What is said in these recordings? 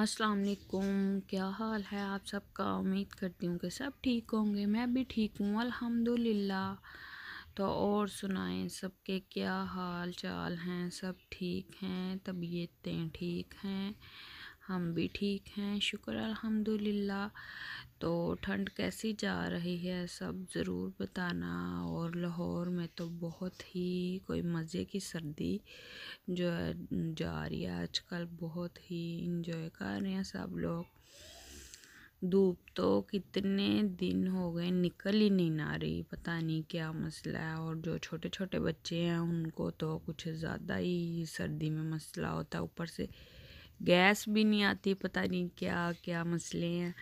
अस्सलाम वालेकुम क्या हाल है आप सबका उम्मीद करती हूँ कि सब ठीक होंगे मैं भी ठीक हूँ अल्हम्दुलिल्लाह तो और सुनाएं सबके क्या हाल चाल हैं सब ठीक हैं तबीयतें ठीक हैं हम भी ठीक हैं शुक्र अल्हम्दुलिल्लाह तो ठंड कैसी जा रही है सब ज़रूर बताना और लाहौर में तो बहुत ही कोई मज़े की सर्दी जो है जा रही है आजकल बहुत ही इंजॉय कर रहे हैं सब लोग धूप तो कितने दिन हो गए निकल ही नहीं आ रही पता नहीं क्या मसला है और जो छोटे छोटे बच्चे हैं उनको तो कुछ ज़्यादा ही सर्दी में मसला होता है ऊपर से गैस भी नहीं आती पता नहीं क्या क्या मसले हैं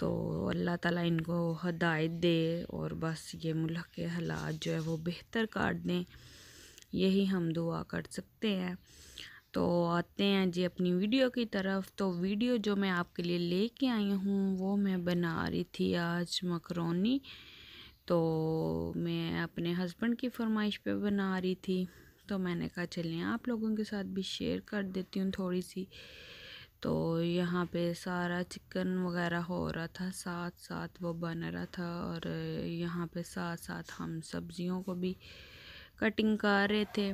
तो अल्लाह ताला इनको हदायत दे और बस ये मुल्क के हालात जो है वो बेहतर काट दें यही हम दुआ कर सकते हैं तो आते हैं जी अपनी वीडियो की तरफ तो वीडियो जो मैं आपके लिए लेके आई हूँ वो मैं बना रही थी आज मकरोनी तो मैं अपने हस्बैंड की फरमाइश पे बना रही थी तो मैंने कहा चलिए आप लोगों के साथ भी शेयर कर देती हूँ थोड़ी सी तो यहाँ पे सारा चिकन वगैरह हो रहा था साथ साथ वो बन रहा था और यहाँ पे साथ साथ हम सब्ज़ियों को भी कटिंग कर रहे थे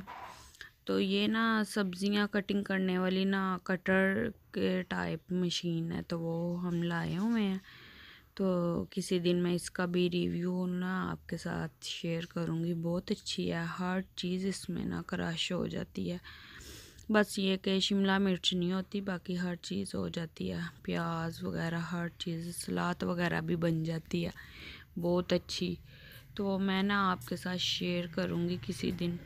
तो ये ना सब्ज़ियाँ कटिंग करने वाली ना कटर के टाइप मशीन है तो वो हम लाए हुए हैं तो किसी दिन मैं इसका भी रिव्यू ना आपके साथ शेयर करूँगी बहुत अच्छी है हर चीज़ इसमें ना क्रश हो जाती है बस ये कि शिमला मिर्च नहीं होती बाकी हर चीज़ हो जाती है प्याज वगैरह हर चीज़ सलाद वगैरह भी बन जाती है बहुत अच्छी तो मैं ना आपके साथ शेयर करूँगी किसी दिन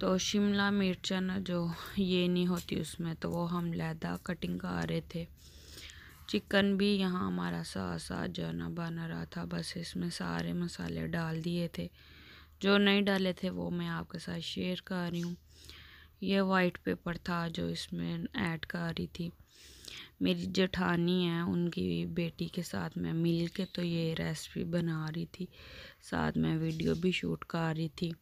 तो शिमला मिर्च ना जो ये नहीं होती उसमें तो वो हम लैदा कटिंग कर रहे थे चिकन भी यहाँ हमारा सा सा जो ना रहा था बस इसमें सारे मसाले डाल दिए थे जो नहीं डाले थे वो मैं आपके साथ शेयर कर रही हूँ ये वाइट पेपर था जो इसमें ऐड कर रही थी मेरी जेठानी है उनकी बेटी के साथ मैं मिल के तो ये रेसिपी बना रही थी साथ में वीडियो भी शूट कर रही थी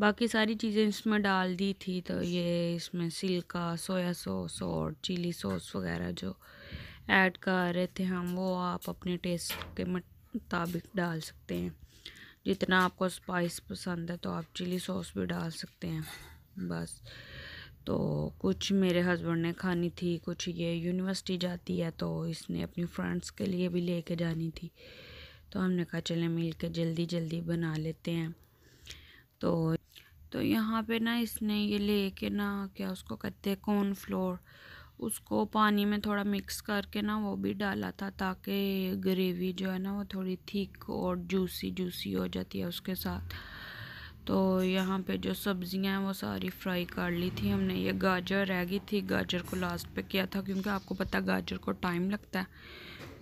बाकी सारी चीज़ें इसमें डाल दी थी तो ये इसमें सिल्का सोया सॉस और चिली सॉस वगैरह जो ऐड कर रहे थे हम वो आप अपने टेस्ट के मुताबिक डाल सकते हैं जितना आपको स्पाइस पसंद है तो आप चिली सॉस भी डाल सकते हैं बस तो कुछ मेरे हस्बैंड ने खानी थी कुछ ये यूनिवर्सिटी जाती है तो इसने अपनी फ्रेंड्स के लिए भी लेके जानी थी तो हमने कहा चले मिल के जल्दी जल्दी बना लेते हैं तो तो यहाँ पे ना इसने ये लेके ना क्या उसको कहते हैं कॉर्न फ्लोर उसको पानी में थोड़ा मिक्स करके ना वो भी डाला था ताकि ग्रेवी जो है ना वो थोड़ी थिक और जूसी जूसी हो जाती है उसके साथ तो यहाँ पे जो सब्ज़ियाँ हैं वो सारी फ्राई कर ली थी हमने ये गाजर रह गई थी गाजर को लास्ट पे किया था क्योंकि आपको पता गाजर को टाइम लगता है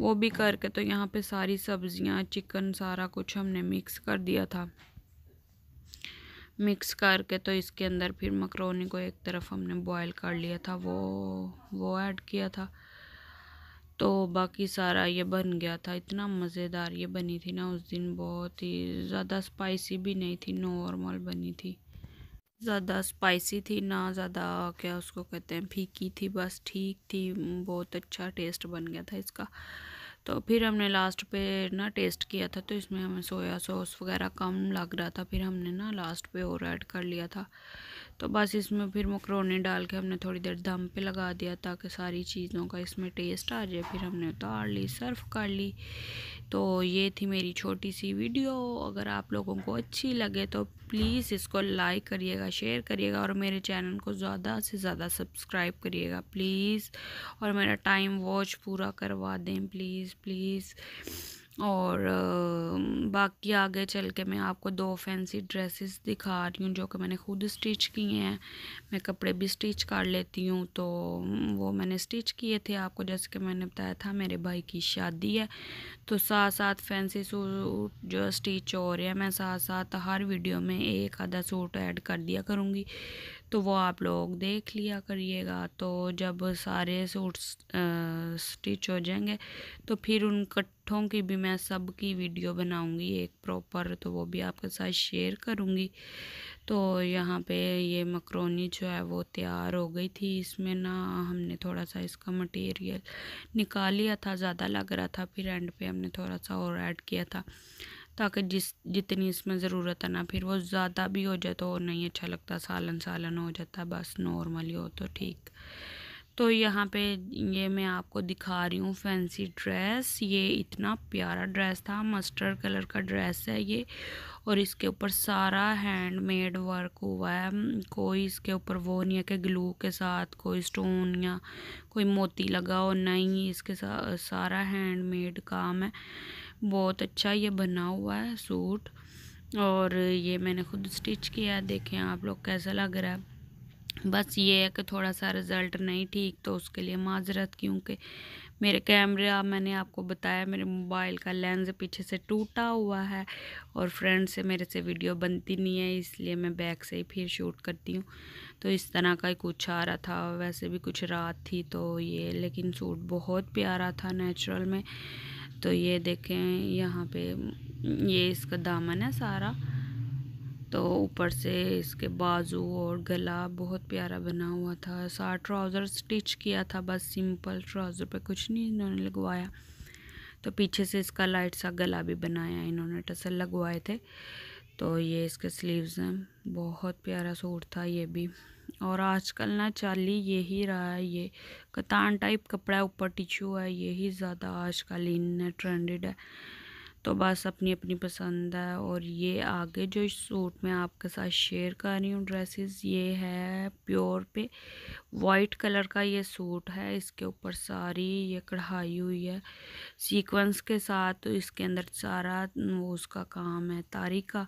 वो भी करके तो यहाँ पे सारी सब्ज़ियाँ चिकन सारा कुछ हमने मिक्स कर दिया था मिक्स करके तो इसके अंदर फिर मकरोनी को एक तरफ हमने बॉईल कर लिया था वो वो ऐड किया था तो बाकी सारा ये बन गया था इतना मज़ेदार ये बनी थी ना उस दिन बहुत ही ज़्यादा स्पाइसी भी नहीं थी नॉर्मल बनी थी ज़्यादा स्पाइसी थी ना ज़्यादा क्या उसको कहते हैं फीकी थी बस ठीक थी बहुत अच्छा टेस्ट बन गया था इसका तो फिर हमने लास्ट पे ना टेस्ट किया था तो इसमें हमें सोया सॉस वगैरह कम लग रहा था फिर हमने ना लास्ट पे और ऐड कर लिया था तो बस इसमें फिर मकरोनी डाल के हमने थोड़ी देर दम पे लगा दिया ताकि सारी चीज़ों का इसमें टेस्ट आ जाए फिर हमने उतार ली सर्व कर ली तो ये थी मेरी छोटी सी वीडियो अगर आप लोगों को अच्छी लगे तो प्लीज़ इसको लाइक करिएगा शेयर करिएगा और मेरे चैनल को ज़्यादा से ज़्यादा सब्सक्राइब करिएगा प्लीज़ और मेरा टाइम वॉच पूरा करवा दें प्लीज़ प्लीज़ और बाकी आगे चल के मैं आपको दो फैंसी ड्रेसेस दिखा रही हूँ जो कि मैंने खुद स्टिच किए हैं मैं कपड़े भी स्टिच कर लेती हूँ तो वो मैंने स्टिच किए थे आपको जैसे कि मैंने बताया था मेरे भाई की शादी है तो साथ साथ फैंसी सूट जो स्टिच हो रहे हैं मैं साथ साथ हर वीडियो में एक आधा सूट ऐड कर दिया करूँगी तो वो आप लोग देख लिया करिएगा तो जब सारे सूट स्टिच हो जाएंगे तो फिर उन कट पराठों की भी मैं सब की वीडियो बनाऊंगी एक प्रॉपर तो वो भी आपके साथ शेयर करूंगी तो यहाँ पे ये मकरोनी जो है वो तैयार हो गई थी इसमें ना हमने थोड़ा सा इसका मटेरियल निकाल लिया था ज़्यादा लग रहा था फिर एंड पे हमने थोड़ा सा और ऐड किया था ताकि जिस जितनी इसमें ज़रूरत है ना फिर वो ज़्यादा भी हो जाए तो नहीं अच्छा लगता सालन सालन हो जाता बस नॉर्मली हो तो ठीक तो यहाँ पे ये मैं आपको दिखा रही हूँ फैंसी ड्रेस ये इतना प्यारा ड्रेस था मस्टर्ड कलर का ड्रेस है ये और इसके ऊपर सारा हैंडमेड वर्क हुआ है हम्म, कोई इसके ऊपर वो नहीं है कि ग्लू के साथ कोई स्टोन या कोई मोती लगा हो नहीं इसके सा, सारा हैंडमेड काम है बहुत अच्छा ये बना हुआ है सूट और ये मैंने खुद स्टिच किया है देखें आप लोग कैसा लग रहा है बस ये है कि थोड़ा सा रिज़ल्ट नहीं ठीक तो उसके लिए माजरत क्योंकि मेरे कैमरा मैंने आपको बताया मेरे मोबाइल का लेंस पीछे से टूटा हुआ है और फ्रेंड से मेरे से वीडियो बनती नहीं है इसलिए मैं बैक से ही फिर शूट करती हूँ तो इस तरह का ही कुछ आ रहा था वैसे भी कुछ रात थी तो ये लेकिन सूट बहुत प्यारा था नेचुरल में तो ये देखें यहाँ पे ये इसका दामन है सारा तो ऊपर से इसके बाजू और गला बहुत प्यारा बना हुआ था सारा ट्राउज़र स्टिच किया था बस सिंपल ट्राउज़र पे कुछ नहीं इन्होंने लगवाया तो पीछे से इसका लाइट सा गला भी बनाया इन्होंने टसल लगवाए थे तो ये इसके स्लीव्स हैं बहुत प्यारा सूट था ये भी और आजकल ना चाली यही रहा है ये कतान टाइप कपड़ा ऊपर टिशू है यही ज़्यादा आजकल इन ट्रेंडेड है तो बस अपनी अपनी पसंद है और ये आगे जो सूट मैं आपके साथ शेयर कर रही हूँ ड्रेसेस ये है प्योर पे वाइट कलर का ये सूट है इसके ऊपर सारी ये कढ़ाई हुई है सीक्वेंस के साथ तो इसके अंदर सारा वो उसका काम है तारी का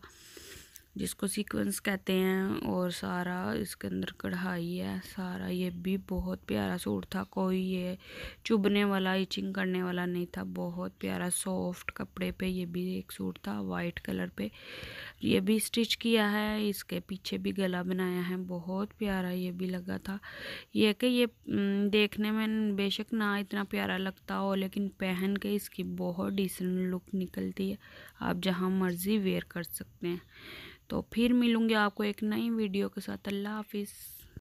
जिसको सीक्वेंस कहते हैं और सारा इसके अंदर कढ़ाई है सारा ये भी बहुत प्यारा सूट था कोई ये चुभने वाला इचिंग करने वाला नहीं था बहुत प्यारा सॉफ्ट कपड़े पे ये भी एक सूट था वाइट कलर पे ये भी स्टिच किया है इसके पीछे भी गला बनाया है बहुत प्यारा ये भी लगा था ये कि ये देखने में बेशक ना इतना प्यारा लगता हो लेकिन पहन के इसकी बहुत डिसेंट लुक निकलती है आप जहाँ मर्ज़ी वेयर कर सकते हैं तो फिर मिलूँगी आपको एक नई वीडियो के साथ अल्लाह हाफिज़